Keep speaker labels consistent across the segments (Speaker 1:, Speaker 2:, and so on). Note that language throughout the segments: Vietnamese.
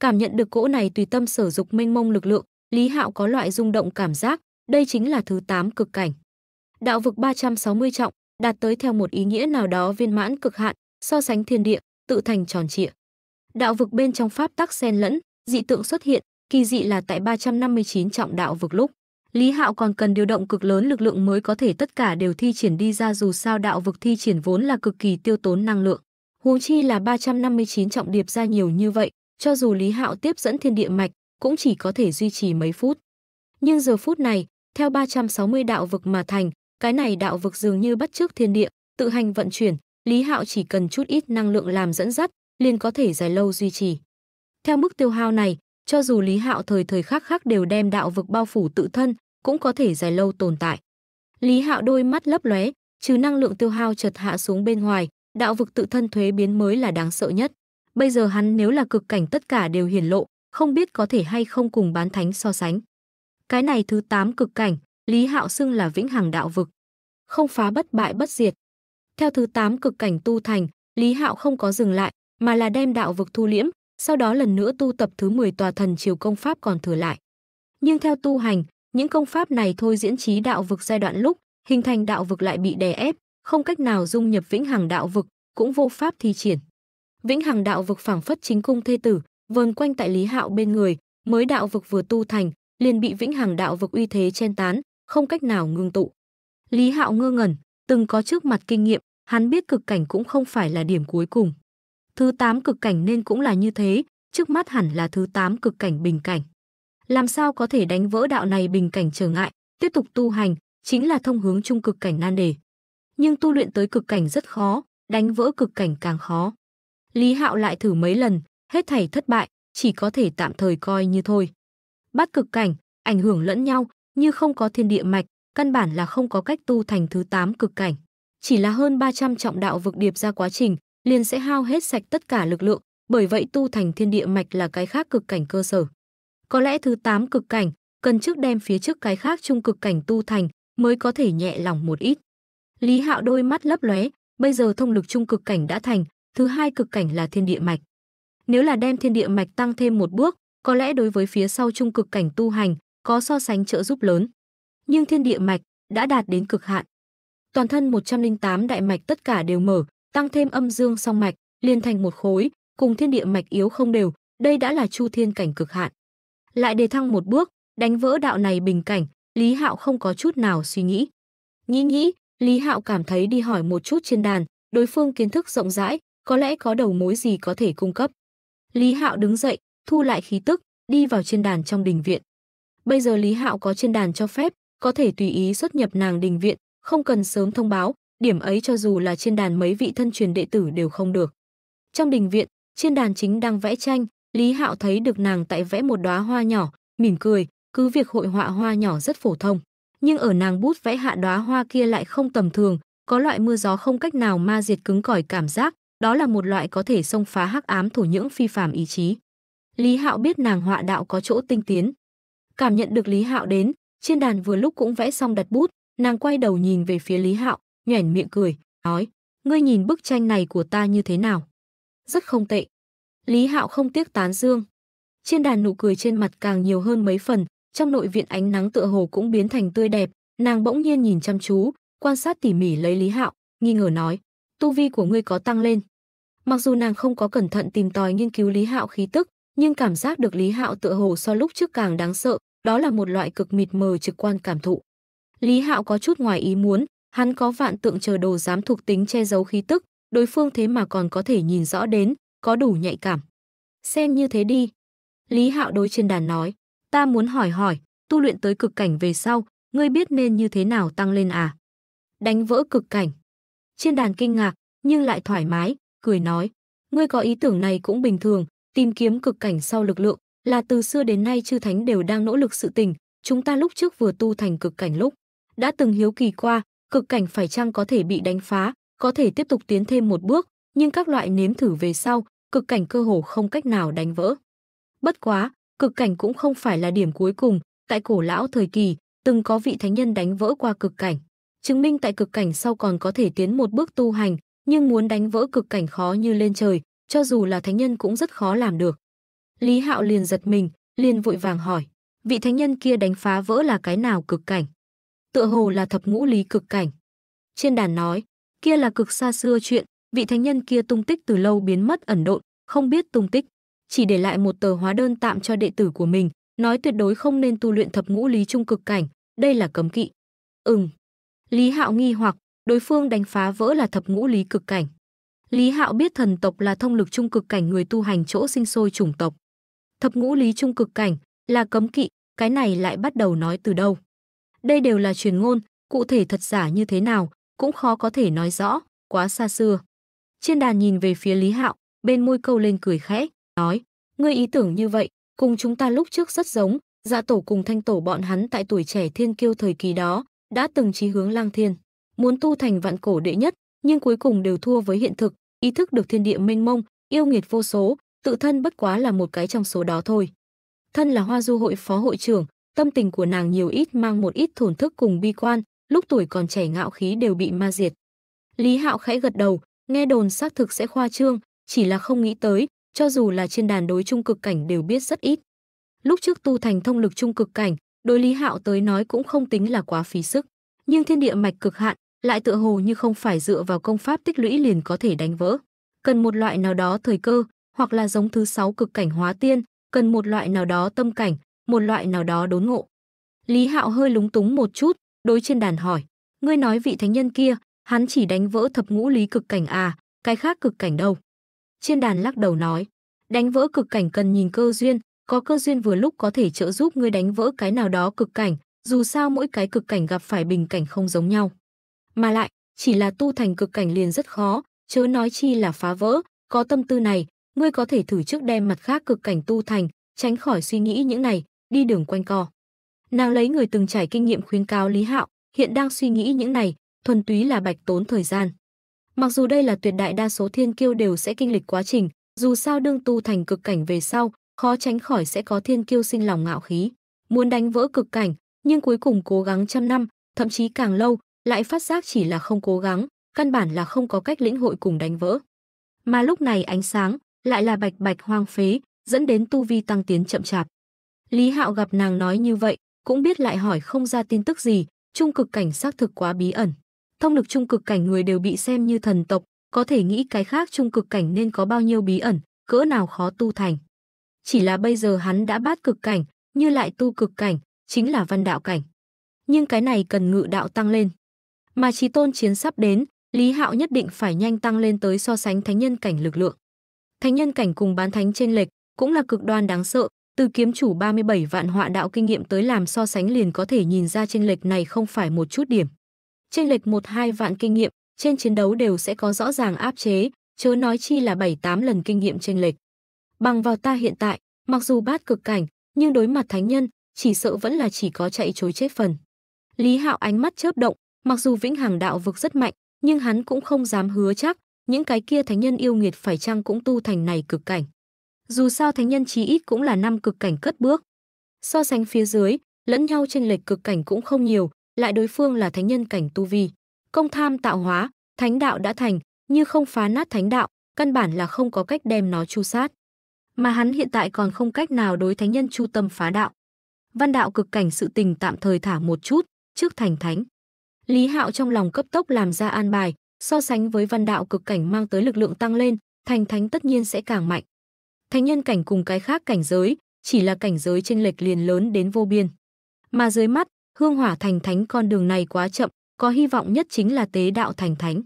Speaker 1: cảm nhận được cỗ này tùy tâm sở dục mênh mông lực lượng, Lý Hạo có loại rung động cảm giác, đây chính là thứ 8 cực cảnh. Đạo vực 360 trọng, đạt tới theo một ý nghĩa nào đó viên mãn cực hạn, so sánh thiên địa, tự thành tròn trịa. Đạo vực bên trong pháp tắc xen lẫn, dị tượng xuất hiện, kỳ dị là tại 359 trọng đạo vực lúc, Lý Hạo còn cần điều động cực lớn lực lượng mới có thể tất cả đều thi triển đi ra dù sao đạo vực thi triển vốn là cực kỳ tiêu tốn năng lượng. Huống chi là 359 trọng điệp ra nhiều như vậy, cho dù Lý Hạo tiếp dẫn thiên địa mạch, cũng chỉ có thể duy trì mấy phút. Nhưng giờ phút này, theo 360 đạo vực mà thành, cái này đạo vực dường như bắt chước thiên địa, tự hành vận chuyển, Lý Hạo chỉ cần chút ít năng lượng làm dẫn dắt, liền có thể dài lâu duy trì. Theo mức tiêu hao này, cho dù Lý Hạo thời thời khắc khắc đều đem đạo vực bao phủ tự thân, cũng có thể dài lâu tồn tại. Lý Hạo đôi mắt lấp lóe, trừ năng lượng tiêu hao chợt hạ xuống bên ngoài, đạo vực tự thân thuế biến mới là đáng sợ nhất. Bây giờ hắn nếu là cực cảnh tất cả đều hiển lộ, không biết có thể hay không cùng bán thánh so sánh. Cái này thứ 8 cực cảnh, Lý Hạo xưng là vĩnh hằng đạo vực. Không phá bất bại bất diệt. Theo thứ 8 cực cảnh tu thành, Lý Hạo không có dừng lại, mà là đem đạo vực thu liễm, sau đó lần nữa tu tập thứ 10 tòa thần triều công pháp còn thừa lại. Nhưng theo tu hành, những công pháp này thôi diễn trí đạo vực giai đoạn lúc, hình thành đạo vực lại bị đè ép, không cách nào dung nhập vĩnh hằng đạo vực, cũng vô pháp thi triển. Vĩnh Hằng đạo vực phảng phất chính cung thê tử, vờn quanh tại Lý Hạo bên người, mới đạo vực vừa tu thành, liền bị Vĩnh Hằng đạo vực uy thế chen tán, không cách nào ngưng tụ. Lý Hạo ngơ ngẩn, từng có trước mặt kinh nghiệm, hắn biết cực cảnh cũng không phải là điểm cuối cùng. Thứ tám cực cảnh nên cũng là như thế, trước mắt hẳn là thứ tám cực cảnh bình cảnh. Làm sao có thể đánh vỡ đạo này bình cảnh trở ngại, tiếp tục tu hành, chính là thông hướng trung cực cảnh nan đề. Nhưng tu luyện tới cực cảnh rất khó, đánh vỡ cực cảnh càng khó. Lý Hạo lại thử mấy lần, hết thảy thất bại, chỉ có thể tạm thời coi như thôi. Bát cực cảnh, ảnh hưởng lẫn nhau, như không có thiên địa mạch, căn bản là không có cách tu thành thứ 8 cực cảnh. Chỉ là hơn 300 trọng đạo vực điệp ra quá trình, liền sẽ hao hết sạch tất cả lực lượng, bởi vậy tu thành thiên địa mạch là cái khác cực cảnh cơ sở. Có lẽ thứ 8 cực cảnh, cần trước đem phía trước cái khác trung cực cảnh tu thành, mới có thể nhẹ lòng một ít. Lý Hạo đôi mắt lấp lóe, bây giờ thông lực trung cực cảnh đã thành, Thứ hai cực cảnh là thiên địa mạch. Nếu là đem thiên địa mạch tăng thêm một bước, có lẽ đối với phía sau trung cực cảnh tu hành có so sánh trợ giúp lớn. Nhưng thiên địa mạch đã đạt đến cực hạn. Toàn thân 108 đại mạch tất cả đều mở, tăng thêm âm dương song mạch, liên thành một khối, cùng thiên địa mạch yếu không đều, đây đã là chu thiên cảnh cực hạn. Lại đề thăng một bước, đánh vỡ đạo này bình cảnh, Lý Hạo không có chút nào suy nghĩ. Nghĩ nghĩ, Lý Hạo cảm thấy đi hỏi một chút trên đàn, đối phương kiến thức rộng rãi, có lẽ có đầu mối gì có thể cung cấp. Lý Hạo đứng dậy, thu lại khí tức, đi vào trên đàn trong đình viện. Bây giờ Lý Hạo có trên đàn cho phép, có thể tùy ý xuất nhập nàng đình viện, không cần sớm thông báo, điểm ấy cho dù là trên đàn mấy vị thân truyền đệ tử đều không được. Trong đình viện, trên đàn chính đang vẽ tranh, Lý Hạo thấy được nàng tại vẽ một đóa hoa nhỏ, mỉm cười, cứ việc hội họa hoa nhỏ rất phổ thông, nhưng ở nàng bút vẽ hạ đóa hoa kia lại không tầm thường, có loại mưa gió không cách nào ma diệt cứng cỏi cảm giác, đó là một loại có thể xông phá hắc ám thổ nhưỡng phi phàm ý chí. Lý Hạo biết nàng họa đạo có chỗ tinh tiến. Cảm nhận được Lý Hạo đến, trên đàn vừa lúc cũng vẽ xong đặt bút, nàng quay đầu nhìn về phía Lý Hạo, nhoẻn miệng cười, nói: "Ngươi nhìn bức tranh này của ta như thế nào?" "Rất không tệ." Lý Hạo không tiếc tán dương. Trên đàn nụ cười trên mặt càng nhiều hơn mấy phần, trong nội viện ánh nắng tựa hồ cũng biến thành tươi đẹp, nàng bỗng nhiên nhìn chăm chú, quan sát tỉ mỉ lấy Lý Hạo, nghi ngờ nói: "Tu vi của ngươi có tăng lên?" Mặc dù nàng không có cẩn thận tìm tòi nghiên cứu Lý Hạo khí tức, nhưng cảm giác được Lý Hạo tựa hồ so lúc trước càng đáng sợ, đó là một loại cực mịt mờ trực quan cảm thụ. Lý Hạo có chút ngoài ý muốn, hắn có vạn tượng chờ đồ dám thuộc tính che giấu khí tức, đối phương thế mà còn có thể nhìn rõ đến, có đủ nhạy cảm. Xem như thế đi. Lý Hạo đối trên đàn nói, ta muốn hỏi hỏi, tu luyện tới cực cảnh về sau, ngươi biết nên như thế nào tăng lên à? Đánh vỡ cực cảnh. Trên đàn kinh ngạc, nhưng lại thoải mái, cười nói, ngươi có ý tưởng này cũng bình thường, tìm kiếm cực cảnh sau lực lượng, là từ xưa đến nay chư thánh đều đang nỗ lực sự tình, chúng ta lúc trước vừa tu thành cực cảnh lúc, đã từng hiếu kỳ qua, cực cảnh phải chăng có thể bị đánh phá, có thể tiếp tục tiến thêm một bước, nhưng các loại nếm thử về sau, cực cảnh cơ hồ không cách nào đánh vỡ. Bất quá, cực cảnh cũng không phải là điểm cuối cùng, tại cổ lão thời kỳ, từng có vị thánh nhân đánh vỡ qua cực cảnh, chứng minh tại cực cảnh sau còn có thể tiến một bước tu hành, nhưng muốn đánh vỡ cực cảnh khó như lên trời, cho dù là thánh nhân cũng rất khó làm được. Lý Hạo liền giật mình, liền vội vàng hỏi, vị thánh nhân kia đánh phá vỡ là cái nào cực cảnh? Tựa hồ là thập ngũ lý cực cảnh. Trên đàn nói, kia là cực xa xưa chuyện, vị thánh nhân kia tung tích từ lâu biến mất ẩn độn, không biết tung tích, chỉ để lại một tờ hóa đơn tạm cho đệ tử của mình, nói tuyệt đối không nên tu luyện thập ngũ lý trung cực cảnh, đây là cấm kỵ. Ừm. Lý Hạo nghi hoặc, đối phương đánh phá vỡ là thập ngũ lý cực cảnh. Lý Hạo biết thần tộc là thông lực trung cực cảnh người tu hành chỗ sinh sôi chủng tộc. Thập ngũ lý trung cực cảnh là cấm kỵ, cái này lại bắt đầu nói từ đâu. Đây đều là truyền ngôn, cụ thể thật giả như thế nào, cũng khó có thể nói rõ, quá xa xưa. Trên đàn nhìn về phía Lý Hạo, bên môi câu lên cười khẽ, nói, ngươi ý tưởng như vậy, cùng chúng ta lúc trước rất giống, dạ tổ cùng thanh tổ bọn hắn tại tuổi trẻ thiên kiêu thời kỳ đó, đã từng chí hướng lang thiên muốn tu thành vạn cổ đệ nhất, nhưng cuối cùng đều thua với hiện thực, ý thức được thiên địa mênh mông, yêu nghiệt vô số, tự thân bất quá là một cái trong số đó thôi. Thân là Hoa Du hội phó hội trưởng, tâm tình của nàng nhiều ít mang một ít thổn thức cùng bi quan, lúc tuổi còn trẻ ngạo khí đều bị ma diệt. Lý Hạo khẽ gật đầu, nghe đồn xác thực sẽ khoa trương, chỉ là không nghĩ tới, cho dù là trên đàn đối trung cực cảnh đều biết rất ít. Lúc trước tu thành thông lực trung cực cảnh, đối Lý Hạo tới nói cũng không tính là quá phí sức, nhưng thiên địa mạch cực hạn, lại tựa hồ như không phải dựa vào công pháp tích lũy liền có thể đánh vỡ. Cần một loại nào đó thời cơ, hoặc là giống thứ sáu cực cảnh hóa tiên, cần một loại nào đó tâm cảnh, một loại nào đó đốn ngộ. Lý Hạo hơi lúng túng một chút, đối trên đàn hỏi, ngươi nói vị thánh nhân kia, hắn chỉ đánh vỡ thập ngũ lý cực cảnh à, cái khác cực cảnh đâu? Trên đàn lắc đầu nói, đánh vỡ cực cảnh cần nhìn cơ duyên, có cơ duyên vừa lúc có thể trợ giúp ngươi đánh vỡ cái nào đó cực cảnh, dù sao mỗi cái cực cảnh gặp phải bình cảnh không giống nhau. Mà lại, chỉ là tu thành cực cảnh liền rất khó, chớ nói chi là phá vỡ, có tâm tư này, ngươi có thể thử trước đem mặt khác cực cảnh tu thành, tránh khỏi suy nghĩ những này, đi đường quanh co. Nàng lấy người từng trải kinh nghiệm khuyến cáo Lý Hạo, hiện đang suy nghĩ những này, thuần túy là bạch tốn thời gian. Mặc dù đây là tuyệt đại đa số thiên kiêu đều sẽ kinh lịch quá trình, dù sao đương tu thành cực cảnh về sau, khó tránh khỏi sẽ có thiên kiêu sinh lòng ngạo khí, muốn đánh vỡ cực cảnh, nhưng cuối cùng cố gắng trăm năm, thậm chí càng lâu, lại phát giác chỉ là không cố gắng, căn bản là không có cách lĩnh hội cùng đánh vỡ. Mà lúc này ánh sáng lại là bạch bạch hoang phế, dẫn đến tu vi tăng tiến chậm chạp. Lý Hạo gặp nàng nói như vậy, cũng biết lại hỏi không ra tin tức gì, trung cực cảnh xác thực quá bí ẩn. Thông lực trung cực cảnh người đều bị xem như thần tộc, có thể nghĩ cái khác trung cực cảnh nên có bao nhiêu bí ẩn, cỡ nào khó tu thành. Chỉ là bây giờ hắn đã bát cực cảnh, như lại tu cực cảnh, chính là văn đạo cảnh. Nhưng cái này cần ngự đạo tăng lên. Mà trí tôn chiến sắp đến, Lý Hạo nhất định phải nhanh tăng lên tới so sánh thánh nhân cảnh lực lượng. Thánh nhân cảnh cùng bán thánh trên lệch cũng là cực đoan đáng sợ, từ kiếm chủ 37 vạn họa đạo kinh nghiệm tới làm so sánh liền có thể nhìn ra trên lệch này không phải một chút điểm. Trên lệch 1-2 vạn kinh nghiệm, trên chiến đấu đều sẽ có rõ ràng áp chế, chớ nói chi là 7-8 lần kinh nghiệm trên lệch. Bằng vào ta hiện tại, mặc dù bát cực cảnh, nhưng đối mặt thánh nhân, chỉ sợ vẫn là chỉ có chạy chối chết phần. Lý Hạo ánh mắt chớp động, Mặc dù vĩnh hằng đạo vực rất mạnh, nhưng hắn cũng không dám hứa chắc, những cái kia thánh nhân yêu nghiệt phải chăng cũng tu thành này cực cảnh. Dù sao thánh nhân chí ít cũng là năm cực cảnh cất bước. So sánh phía dưới, lẫn nhau trên lệch cực cảnh cũng không nhiều, lại đối phương là thánh nhân cảnh tu vi. Công tham tạo hóa, thánh đạo đã thành, như không phá nát thánh đạo, căn bản là không có cách đem nó chu sát. Mà hắn hiện tại còn không cách nào đối thánh nhân chu tâm phá đạo. Văn đạo cực cảnh sự tình tạm thời thả một chút, trước thành thánh. Lý Hạo trong lòng cấp tốc làm ra an bài, so sánh với văn đạo cực cảnh mang tới lực lượng tăng lên, thành thánh tất nhiên sẽ càng mạnh. Thánh nhân cảnh cùng cái khác cảnh giới, chỉ là cảnh giới chênh lệch liền lớn đến vô biên. Mà dưới mắt, hương hỏa thành thánh con đường này quá chậm, có hy vọng nhất chính là tế đạo thành thánh.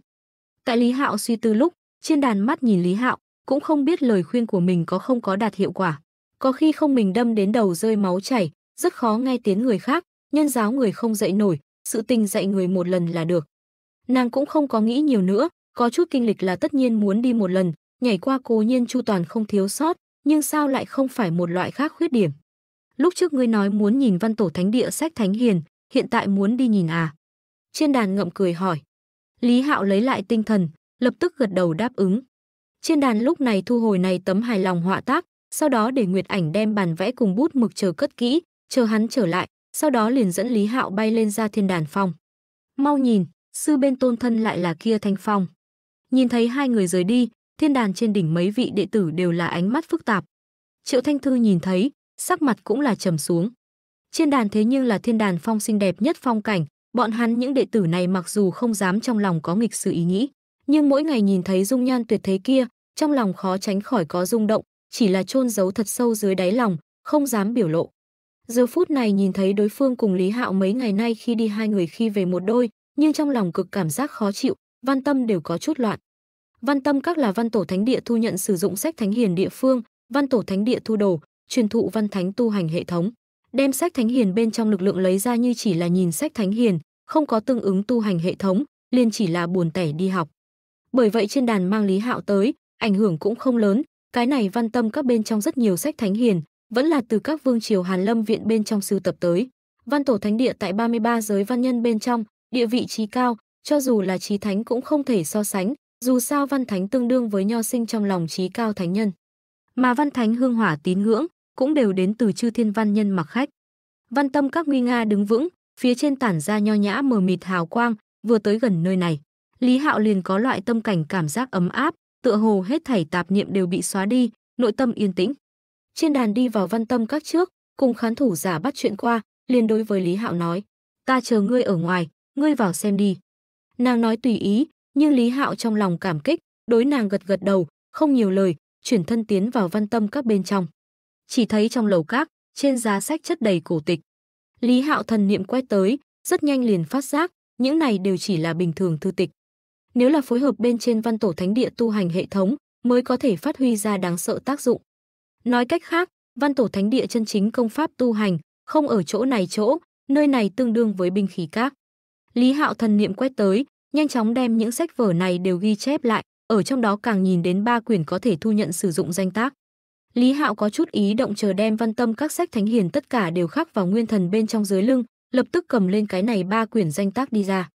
Speaker 1: Tại Lý Hạo suy tư lúc, trên đàn mắt nhìn Lý Hạo, cũng không biết lời khuyên của mình có không có đạt hiệu quả. Có khi không mình đâm đến đầu rơi máu chảy, rất khó nghe tiếng người khác, nhân giáo người không dậy nổi, sự tình dạy người một lần là được. Nàng cũng không có nghĩ nhiều nữa, có chút kinh lịch là tất nhiên muốn đi một lần, nhảy qua cố nhiên chu toàn không thiếu sót, nhưng sao lại không phải một loại khác khuyết điểm. Lúc trước ngươi nói muốn nhìn văn tổ thánh địa sách thánh hiền, hiện tại muốn đi nhìn à? Trên đàn ngậm cười hỏi. Lý Hạo lấy lại tinh thần, lập tức gật đầu đáp ứng. Trên đàn lúc này thu hồi này tấm hài lòng họa tác, sau đó để Nguyệt Ảnh đem bàn vẽ cùng bút mực chờ cất kỹ, chờ hắn trở lại, sau đó liền dẫn Lý Hạo bay lên ra thiên đàn phong. Mau nhìn, sư bên tôn thân lại là kia thanh phong. Nhìn thấy hai người rời đi, thiên đàn trên đỉnh mấy vị đệ tử đều là ánh mắt phức tạp. Triệu Thanh Thư nhìn thấy, sắc mặt cũng là trầm xuống. Trên đàn thế nhưng là thiên đàn phong xinh đẹp nhất phong cảnh, bọn hắn những đệ tử này mặc dù không dám trong lòng có nghịch sự ý nghĩ, nhưng mỗi ngày nhìn thấy dung nhan tuyệt thế kia, trong lòng khó tránh khỏi có rung động, chỉ là chôn giấu thật sâu dưới đáy lòng, không dám biểu lộ. Giờ phút này nhìn thấy đối phương cùng Lý Hạo mấy ngày nay khi đi hai người khi về một đôi, nhưng trong lòng cực cảm giác khó chịu, văn tâm đều có chút loạn. Văn tâm các là văn tổ thánh địa thu nhận sử dụng sách thánh hiền địa phương, văn tổ thánh địa thu đồ, truyền thụ văn thánh tu hành hệ thống. Đem sách thánh hiền bên trong lực lượng lấy ra như chỉ là nhìn sách thánh hiền, không có tương ứng tu hành hệ thống, liền chỉ là buồn tẻ đi học. Bởi vậy trên đàn mang Lý Hạo tới, ảnh hưởng cũng không lớn, cái này văn tâm các bên trong rất nhiều sách thánh hiền, vẫn là từ các vương triều Hàn Lâm viện bên trong sưu tập tới. Văn tổ thánh địa tại 33 giới văn nhân bên trong, địa vị trí cao, cho dù là trí thánh cũng không thể so sánh, dù sao văn thánh tương đương với nho sinh trong lòng trí cao thánh nhân. Mà văn thánh hương hỏa tín ngưỡng cũng đều đến từ chư thiên văn nhân mặc khách. Văn tâm các nguy nga đứng vững, phía trên tản ra nho nhã mờ mịt hào quang, vừa tới gần nơi này, Lý Hạo liền có loại tâm cảnh cảm giác ấm áp, tựa hồ hết thảy tạp niệm đều bị xóa đi, nội tâm yên tĩnh. Trên đàn đi vào văn tâm các trước, cùng khán thủ giả bắt chuyện qua, liền đối với Lý Hạo nói, ta chờ ngươi ở ngoài, ngươi vào xem đi. Nàng nói tùy ý, nhưng Lý Hạo trong lòng cảm kích, đối nàng gật gật đầu, không nhiều lời, chuyển thân tiến vào văn tâm các bên trong. Chỉ thấy trong lầu các, trên giá sách chất đầy cổ tịch. Lý Hạo thần niệm quét tới, rất nhanh liền phát giác, những này đều chỉ là bình thường thư tịch. Nếu là phối hợp bên trên văn tổ thánh địa tu hành hệ thống, mới có thể phát huy ra đáng sợ tác dụng. Nói cách khác, văn tổ thánh địa chân chính công pháp tu hành, không ở chỗ này chỗ, nơi này tương đương với binh khí các. Lý Hạo thần niệm quét tới, nhanh chóng đem những sách vở này đều ghi chép lại, ở trong đó càng nhìn đến ba quyển có thể thu nhận sử dụng danh tác. Lý Hạo có chút ý động chờ đem văn tâm các sách thánh hiền tất cả đều khắc vào nguyên thần bên trong dưới lưng, lập tức cầm lên cái này ba quyển danh tác đi ra.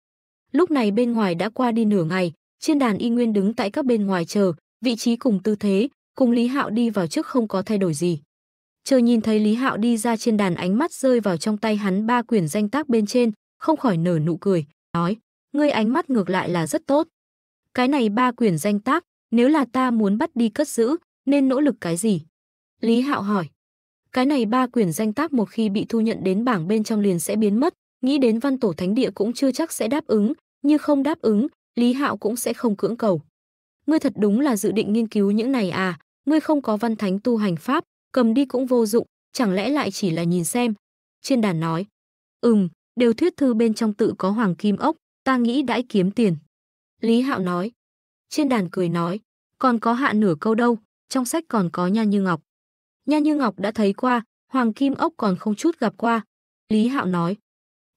Speaker 1: Lúc này bên ngoài đã qua đi nửa ngày, trên đàn y nguyên đứng tại các bên ngoài chờ, vị trí cùng tư thế, cùng Lý Hạo đi vào trước không có thay đổi gì. Chờ nhìn thấy Lý Hạo đi ra trên đàn ánh mắt rơi vào trong tay hắn ba quyển danh tác bên trên, không khỏi nở nụ cười, nói, ngươi ánh mắt ngược lại là rất tốt. Cái này ba quyển danh tác, nếu là ta muốn bắt đi cất giữ, nên nỗ lực cái gì? Lý Hạo hỏi. Cái này ba quyển danh tác một khi bị thu nhận đến bảng bên trong liền sẽ biến mất, nghĩ đến văn tổ thánh địa cũng chưa chắc sẽ đáp ứng, như không đáp ứng, Lý Hạo cũng sẽ không cưỡng cầu. Ngươi thật đúng là dự định nghiên cứu những này à, ngươi không có văn thánh tu hành pháp, cầm đi cũng vô dụng, chẳng lẽ lại chỉ là nhìn xem. Trên đàn nói, ừm, đều thuyết thư bên trong tự có hoàng kim ốc, ta nghĩ đãi kiếm tiền. Lý Hạo nói, trên đàn cười nói, còn có hạ nửa câu đâu, trong sách còn có Nha Như Ngọc. Nha Như Ngọc đã thấy qua, Hoàng Kim Ốc còn không chút gặp qua. Lý Hạo nói.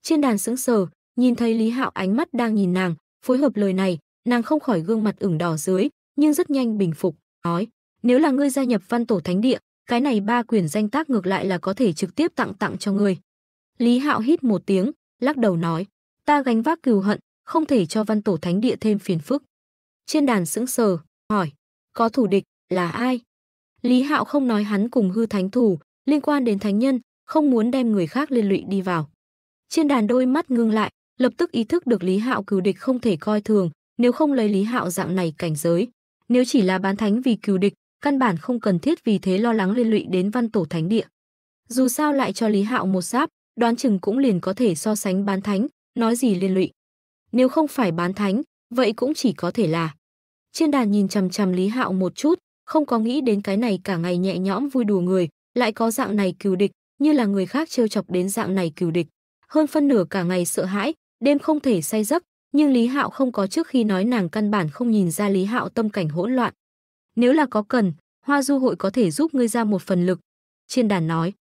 Speaker 1: Trên đàn sững sờ, nhìn thấy Lý Hạo ánh mắt đang nhìn nàng, phối hợp lời này, nàng không khỏi gương mặt ửng đỏ dưới, nhưng rất nhanh bình phục, nói. Nếu là ngươi gia nhập văn tổ thánh địa, cái này ba quyền danh tác ngược lại là có thể trực tiếp tặng tặng cho ngươi. Lý Hạo hít một tiếng, lắc đầu nói, ta gánh vác cừu hận, không thể cho văn tổ thánh địa thêm phiền phức. Trên đàn sững sờ, hỏi, có thủ địch, là ai? Lý Hạo không nói hắn cùng hư thánh thủ, liên quan đến thánh nhân, không muốn đem người khác liên lụy đi vào. Trên đàn đôi mắt ngưng lại, lập tức ý thức được Lý Hạo cừu địch không thể coi thường, nếu không lấy Lý Hạo dạng này cảnh giới, nếu chỉ là bán thánh vì cừu địch, căn bản không cần thiết vì thế lo lắng liên lụy đến văn tổ thánh địa. Dù sao lại cho Lý Hạo một giáp, đoán chừng cũng liền có thể so sánh bán thánh, nói gì liên lụy. Nếu không phải bán thánh, vậy cũng chỉ có thể là. Trên đàn nhìn chằm chằm Lý Hạo một chút, không có nghĩ đến cái này cả ngày nhẹ nhõm vui đùa người, lại có dạng này cừu địch, như là người khác trêu chọc đến dạng này cừu địch. Hơn phân nửa cả ngày sợ hãi, đêm không thể say giấc, nhưng Lý Hạo không có trước khi nói nàng căn bản không nhìn ra Lý Hạo tâm cảnh hỗn loạn. Nếu là có cần, Hoa Du hội có thể giúp ngươi ra một phần lực. Chiên đàn nói.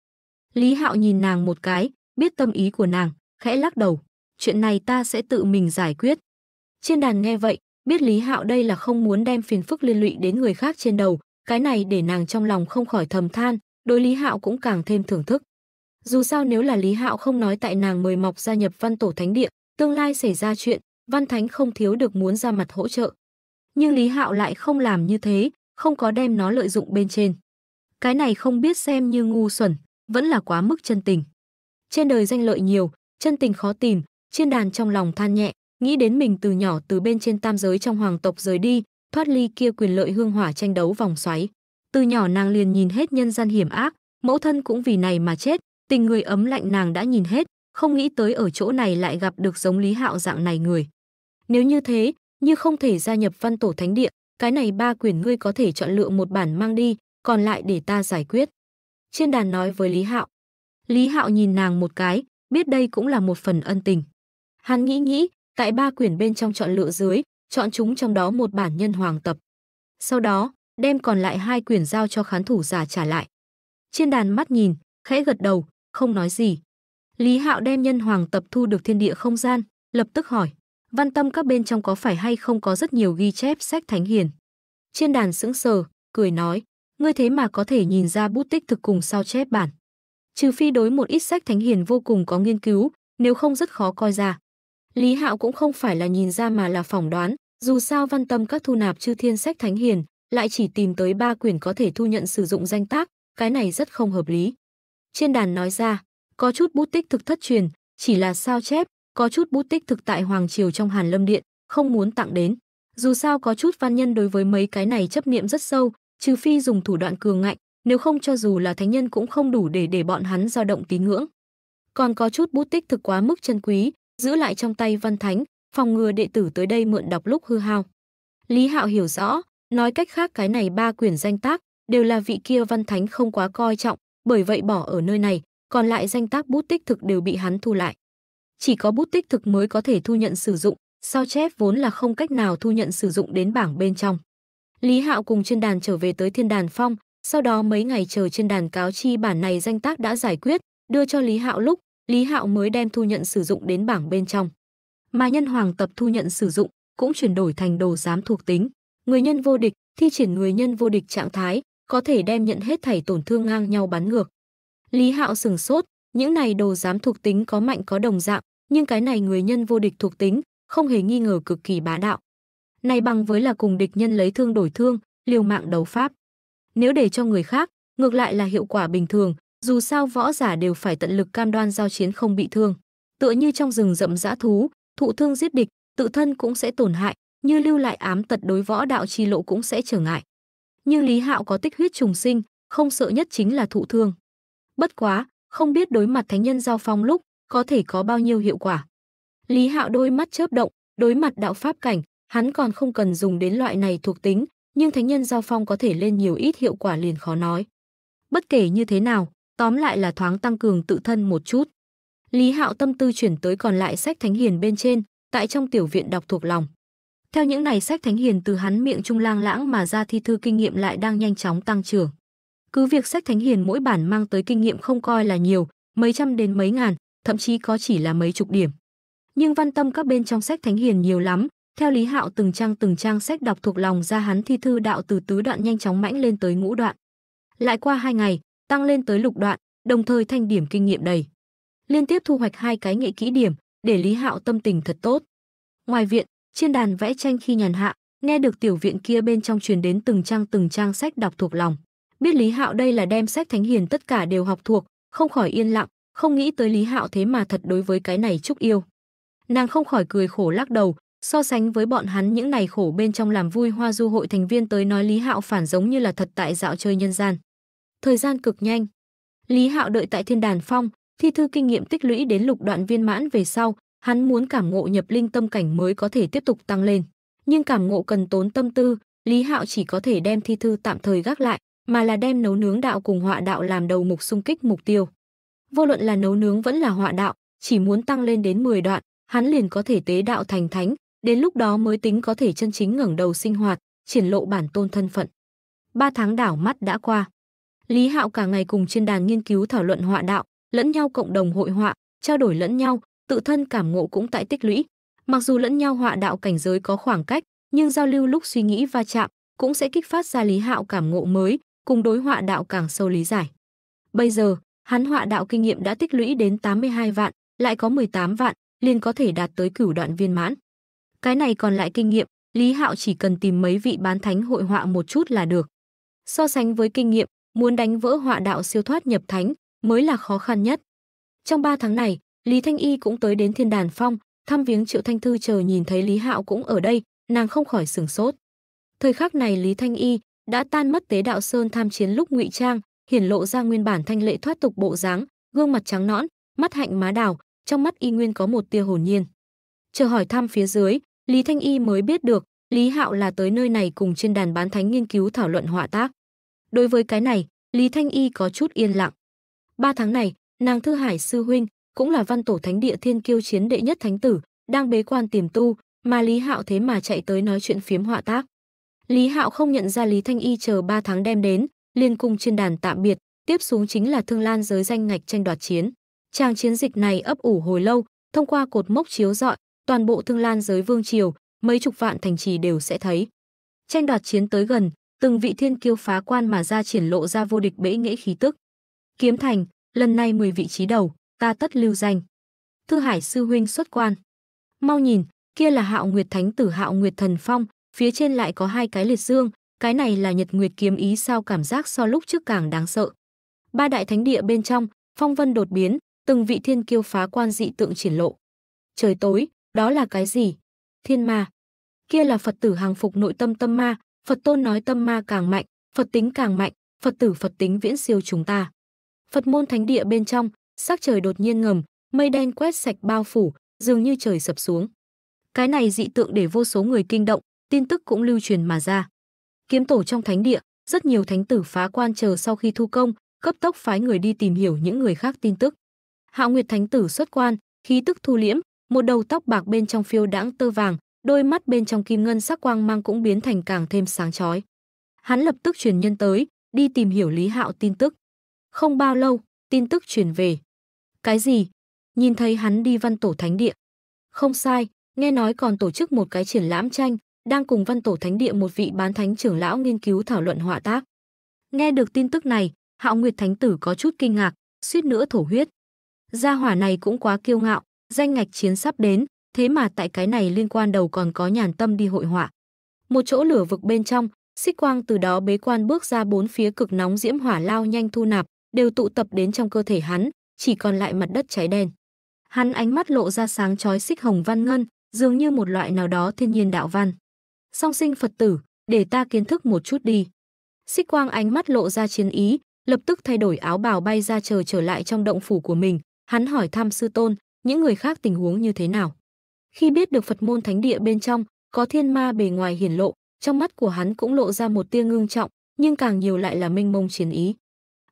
Speaker 1: Lý Hạo nhìn nàng một cái, biết tâm ý của nàng, khẽ lắc đầu. Chuyện này ta sẽ tự mình giải quyết. Chiên đàn nghe vậy, biết Lý Hạo đây là không muốn đem phiền phức liên lụy đến người khác trên đầu. Cái này để nàng trong lòng không khỏi thầm than, đối Lý Hạo cũng càng thêm thưởng thức. Dù sao nếu là Lý Hạo không nói tại nàng mời mọc gia nhập văn tổ thánh địa, tương lai xảy ra chuyện, văn thánh không thiếu được muốn ra mặt hỗ trợ. Nhưng Lý Hạo lại không làm như thế, không có đem nó lợi dụng bên trên. Cái này không biết xem như ngu xuẩn, vẫn là quá mức chân tình. Trên đời danh lợi nhiều, chân tình khó tìm, chiên đàn trong lòng than nhẹ, nghĩ đến mình từ nhỏ từ bên trên tam giới trong hoàng tộc rời đi, thoát ly kia quyền lợi hương hỏa tranh đấu vòng xoáy. Từ nhỏ nàng liền nhìn hết nhân gian hiểm ác, mẫu thân cũng vì này mà chết, tình người ấm lạnh nàng đã nhìn hết, không nghĩ tới ở chỗ này lại gặp được giống Lý Hạo dạng này người. Nếu như thế, như không thể gia nhập văn tổ thánh địa, cái này ba quyển ngươi có thể chọn lựa một bản mang đi, còn lại để ta giải quyết. Trên đàn nói với Lý Hạo. Lý Hạo nhìn nàng một cái, biết đây cũng là một phần ân tình. Hắn nghĩ nghĩ, tại ba quyển bên trong chọn lựa dưới, chọn chúng trong đó một bản nhân hoàng tập. Sau đó, đem còn lại hai quyển giao cho khán thủ giả trả lại. Trên đàn mắt nhìn, khẽ gật đầu, không nói gì. Lý Hạo đem nhân hoàng tập thu được thiên địa không gian, lập tức hỏi văn tâm các bên trong có phải hay không có rất nhiều ghi chép sách thánh hiền. Trên đàn sững sờ, cười nói, ngươi thế mà có thể nhìn ra bút tích thực cùng sao chép bản. Trừ phi đối một ít sách thánh hiền vô cùng có nghiên cứu, nếu không rất khó coi ra. Lý Hạo cũng không phải là nhìn ra mà là phỏng đoán, dù sao văn tâm các thu nạp chư thiên sách thánh hiền, lại chỉ tìm tới ba quyển có thể thu nhận sử dụng danh tác, cái này rất không hợp lý. Trên đàn nói ra, có chút bút tích thực thất truyền, chỉ là sao chép, có chút bút tích thực tại hoàng triều trong Hàn Lâm Điện, không muốn tặng đến. Dù sao có chút văn nhân đối với mấy cái này chấp niệm rất sâu, trừ phi dùng thủ đoạn cường ngạnh, nếu không cho dù là thánh nhân cũng không đủ để để bọn hắn dao động tín ngưỡng. Còn có chút bút tích thực quá mức chân quý, giữ lại trong tay văn thánh, phòng ngừa đệ tử tới đây mượn đọc lúc hư hao. Lý Hạo hiểu rõ, nói cách khác cái này ba quyển danh tác đều là vị kia văn thánh không quá coi trọng, bởi vậy bỏ ở nơi này, còn lại danh tác bút tích thực đều bị hắn thu lại chỉ có bút tích thực mới có thể thu nhận sử dụng, sao chép vốn là không cách nào thu nhận sử dụng đến bảng bên trong. Lý Hạo cùng trên đàn trở về tới Thiên Đàn Phong, sau đó mấy ngày chờ trên đàn cáo chi bản này danh tác đã giải quyết, đưa cho Lý Hạo lúc, Lý Hạo mới đem thu nhận sử dụng đến bảng bên trong. Mà nhân hoàng tập thu nhận sử dụng cũng chuyển đổi thành đồ giám thuộc tính. Người nhân vô địch, thi triển người nhân vô địch trạng thái, có thể đem nhận hết thảy tổn thương ngang nhau bắn ngược. Lý Hạo sừng sốt, những này đồ giám thuộc tính có mạnh có đồng dạng, nhưng cái này người nhân vô địch thuộc tính, không hề nghi ngờ cực kỳ bá đạo. Này bằng với là cùng địch nhân lấy thương đổi thương, liều mạng đấu pháp. Nếu để cho người khác, ngược lại là hiệu quả bình thường, dù sao võ giả đều phải tận lực cam đoan giao chiến không bị thương. Tựa như trong rừng rậm dã thú, thụ thương giết địch, tự thân cũng sẽ tổn hại, như lưu lại ám tật đối võ đạo chi lộ cũng sẽ trở ngại. Nhưng Lý Hạo có tích huyết trùng sinh, không sợ nhất chính là thụ thương. Bất quá, không biết đối mặt thánh nhân giao phong lúc, có thể có bao nhiêu hiệu quả. Lý Hạo đôi mắt chớp động, đối mặt đạo pháp cảnh, hắn còn không cần dùng đến loại này thuộc tính, nhưng thánh nhân giao phong có thể lên nhiều ít hiệu quả liền khó nói. Bất kể như thế nào, tóm lại là thoáng tăng cường tự thân một chút. Lý Hạo tâm tư chuyển tới còn lại sách thánh hiền bên trên, tại trong tiểu viện đọc thuộc lòng. Theo những này sách thánh hiền từ hắn miệng trung lang lãng mà ra thi thư kinh nghiệm lại đang nhanh chóng tăng trưởng. Cứ việc sách thánh hiền mỗi bản mang tới kinh nghiệm không coi là nhiều, mấy trăm đến mấy ngàn, thậm chí có chỉ là mấy chục điểm. Nhưng văn tâm các bên trong sách thánh hiền nhiều lắm, theo Lý Hạo từng trang từng trang sách đọc thuộc lòng ra hắn thi thư đạo từ tứ đoạn nhanh chóng mãnh lên tới ngũ đoạn. Lại qua hai ngày, tăng lên tới lục đoạn, đồng thời thanh điểm kinh nghiệm đầy. Liên tiếp thu hoạch hai cái nghệ kỹ điểm, để Lý Hạo tâm tình thật tốt. Ngoài viện, trên đàn vẽ tranh khi nhàn hạ, nghe được tiểu viện kia bên trong truyền đến từng trang từng trang sách đọc thuộc lòng. Biết Lý Hạo đây là đem sách thánh hiền tất cả đều học thuộc, không khỏi yên lặng, không nghĩ tới Lý Hạo thế mà thật đối với cái này chúc yêu. Nàng không khỏi cười khổ lắc đầu, so sánh với bọn hắn những này khổ bên trong làm vui hoa du hội thành viên tới nói Lý Hạo phản giống như là thật tại dạo chơi nhân gian. Thời gian cực nhanh. Lý Hạo đợi tại Thiên Đàn Phong, thi thư kinh nghiệm tích lũy đến lục đoạn viên mãn về sau, hắn muốn cảm ngộ nhập linh tâm cảnh mới có thể tiếp tục tăng lên. Nhưng cảm ngộ cần tốn tâm tư, Lý Hạo chỉ có thể đem thi thư tạm thời gác lại, mà là đem nấu nướng đạo cùng họa đạo làm đầu mục xung kích mục tiêu vô luận là nấu nướng vẫn là họa đạo, chỉ muốn tăng lên đến 10 đoạn, hắn liền có thể tế đạo thành thánh, đến lúc đó mới tính có thể chân chính ngẩng đầu sinh hoạt, triển lộ bản tôn thân phận. Ba tháng đảo mắt đã qua. Lý Hạo cả ngày cùng trên đàn nghiên cứu thảo luận họa đạo, lẫn nhau cộng đồng hội họa, trao đổi lẫn nhau, tự thân cảm ngộ cũng tại tích lũy. Mặc dù lẫn nhau họa đạo cảnh giới có khoảng cách, nhưng giao lưu lúc suy nghĩ va chạm cũng sẽ kích phát ra Lý Hạo cảm ngộ mới, cùng đối họa đạo càng sâu lý giải. Bây giờ, hắn họa đạo kinh nghiệm đã tích lũy đến 82 vạn, lại có 18 vạn, liền có thể đạt tới cửu đoạn viên mãn. Cái này còn lại kinh nghiệm, Lý Hạo chỉ cần tìm mấy vị bán thánh hội họa một chút là được. So sánh với kinh nghiệm, muốn đánh vỡ họa đạo siêu thoát nhập thánh mới là khó khăn nhất. Trong 3 tháng này, Lý Thanh Y cũng tới đến Thiên Đàn Phong, thăm viếng Triệu Thanh Thư chờ nhìn thấy Lý Hạo cũng ở đây, nàng không khỏi sửng sốt. Thời khắc này Lý Thanh Y đã tan mất tế đạo sơn tham chiến lúc ngụy trang, hiển lộ ra nguyên bản thanh lệ thoát tục bộ dáng, gương mặt trắng nõn, mắt hạnh má đào, trong mắt y nguyên có một tia hồn nhiên. Chờ hỏi thăm phía dưới, Lý Thanh Y mới biết được, Lý Hạo là tới nơi này cùng trên đàn bán thánh nghiên cứu thảo luận họa tác. Đối với cái này, Lý Thanh Y có chút yên lặng. Ba tháng này, nàng Thư Hải sư huynh, cũng là văn tổ thánh địa thiên kiêu chiến đệ nhất thánh tử, đang bế quan tiềm tu, mà Lý Hạo thế mà chạy tới nói chuyện phiếm họa tác. Lý Hạo không nhận ra Lý Thanh Y chờ 3 tháng đem đến, liên cung trên đàn tạm biệt, tiếp xuống chính là Thương Lan giới danh ngạch tranh đoạt chiến. Tràng chiến dịch này ấp ủ hồi lâu, thông qua cột mốc chiếu rọi, toàn bộ Thương Lan giới vương triều, mấy chục vạn thành trì đều sẽ thấy. Tranh đoạt chiến tới gần, từng vị thiên kiêu phá quan mà ra triển lộ ra vô địch bễ nghĩa khí tức. Kiếm Thành, lần này 10 vị trí đầu, ta tất lưu danh. Thư Hải sư huynh xuất quan. Mau nhìn, kia là Hạo Nguyệt Thánh tử Hạo Nguyệt Thần Phong, phía trên lại có hai cái liệt dương, cái này là nhật nguyệt kiếm ý sao cảm giác so lúc trước càng đáng sợ. Ba đại thánh địa bên trong, phong vân đột biến, từng vị thiên kiêu phá quan dị tượng triển lộ. Trời tối, đó là cái gì? Thiên ma. Kia là Phật tử hàng phục nội tâm tâm ma, Phật tôn nói tâm ma càng mạnh, Phật tính càng mạnh, Phật tử Phật tính viễn siêu chúng ta. Phật môn thánh địa bên trong, sắc trời đột nhiên ngầm, mây đen quét sạch bao phủ, dường như trời sập xuống. Cái này dị tượng để vô số người kinh động, tin tức cũng lưu truyền mà ra kiếm tổ trong thánh địa, rất nhiều thánh tử phá quan chờ sau khi thu công, cấp tốc phái người đi tìm hiểu những người khác tin tức. Hạo Nguyệt thánh tử xuất quan, khí tức thu liễm, một đầu tóc bạc bên trong phiêu đãng tơ vàng, đôi mắt bên trong kim ngân sắc quang mang cũng biến thành càng thêm sáng chói. Hắn lập tức truyền nhân tới, đi tìm hiểu Lý Hạo tin tức. Không bao lâu, tin tức truyền về. Cái gì? Nhìn thấy hắn đi văn tổ thánh địa. Không sai, nghe nói còn tổ chức một cái triển lãm tranh, đang cùng văn tổ thánh địa một vị bán thánh trưởng lão nghiên cứu thảo luận họa tác. Nghe được tin tức này, Hạo Nguyệt Thánh Tử có chút kinh ngạc, suýt nữa thổ huyết. Gia hỏa này cũng quá kiêu ngạo, danh ngạch chiến sắp đến, thế mà tại cái này liên quan đầu còn có nhàn tâm đi hội họa. Một chỗ lửa vực bên trong, xích quang từ đó bế quan bước ra bốn phía cực nóng diễm hỏa lao nhanh thu nạp, đều tụ tập đến trong cơ thể hắn, chỉ còn lại mặt đất cháy đen. Hắn ánh mắt lộ ra sáng chói xích hồng văn ngân, dường như một loại nào đó thiên nhiên đạo văn song sinh Phật tử, để ta kiến thức một chút đi. Xích quang ánh mắt lộ ra chiến ý, lập tức thay đổi áo bào bay ra chờ trở lại trong động phủ của mình, hắn hỏi thăm sư tôn, những người khác tình huống như thế nào. Khi biết được Phật môn thánh địa bên trong, có thiên ma bề ngoài hiển lộ, trong mắt của hắn cũng lộ ra một tia ngưng trọng, nhưng càng nhiều lại là mênh mông chiến ý.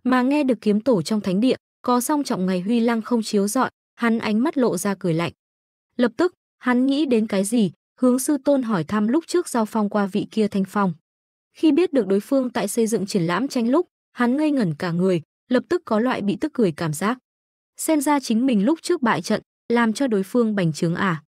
Speaker 1: Mà nghe được kiếm tổ trong thánh địa, có song trọng ngày huy lăng không chiếu dọi, hắn ánh mắt lộ ra cười lạnh. Lập tức, hắn nghĩ đến cái gì, hướng sư tôn hỏi thăm lúc trước giao phong qua vị kia thanh phong. Khi biết được đối phương tại xây dựng triển lãm tranh lúc, hắn ngây ngẩn cả người, lập tức có loại bị tức cười cảm giác. Xem ra chính mình lúc trước bại trận, làm cho đối phương bành trướng à.